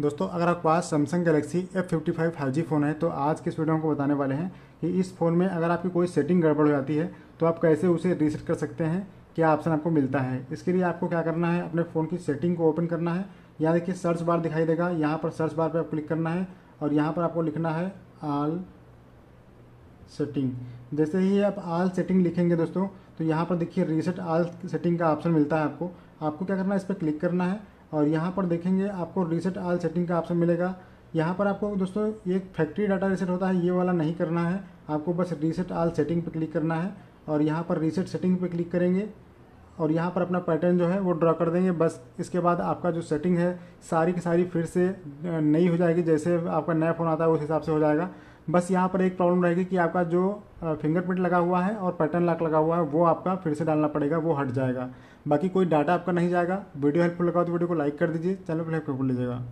दोस्तों अगर आपके पास Samsung Galaxy F fifty five five G phone है तो आज के इस वीडियो को बताने वाले हैं कि इस फ़ोन में अगर आपकी कोई सेटिंग गड़बड़ हो जाती है तो आप कैसे उसे रीसेट कर सकते हैं क्या ऑप्शन आपको मिलता है इसके लिए आपको क्या करना है अपने फ़ोन की सेटिंग को ओपन करना है यहाँ देखिए सर्च बार दिखाई देगा यहाँ पर सर्च बार पर आप क्लिक करना है और यहाँ पर आपको लिखना है आल सेटिंग जैसे ही आप आल सेटिंग लिखेंगे दोस्तों तो यहाँ पर देखिए रीसेट आल सेटिंग का ऑप्शन मिलता है आपको आपको क्या करना है इस पर क्लिक करना है और यहाँ पर देखेंगे आपको रीसेट आल सेटिंग का ऑप्शन मिलेगा यहाँ पर आपको दोस्तों एक फैक्ट्री डाटा रीसेट होता है ये वाला नहीं करना है आपको बस रीसेट आल सेटिंग पर क्लिक करना है और यहाँ पर रीसेट सेटिंग पर क्लिक करेंगे और यहाँ पर अपना पैटर्न जो है वो ड्रॉ कर देंगे बस इसके बाद आपका जो सेटिंग है सारी की सारी फिर से नई हो जाएगी जैसे आपका नया फ़ोन आता है उस हिसाब से हो जाएगा बस यहाँ पर एक प्रॉब्लम रहेगी कि आपका जो फिंगरप्रिंट लगा हुआ है और पैटर्न लाक लगा हुआ है वो आपका फिर से डालना पड़ेगा वो हट जाएगा बाकी कोई डाटा आपका नहीं जाएगा वीडियो हेल्पफुल लगा तो वीडियो को लाइक कर दीजिए चैनल पर हेल्पफुल लीजिएगा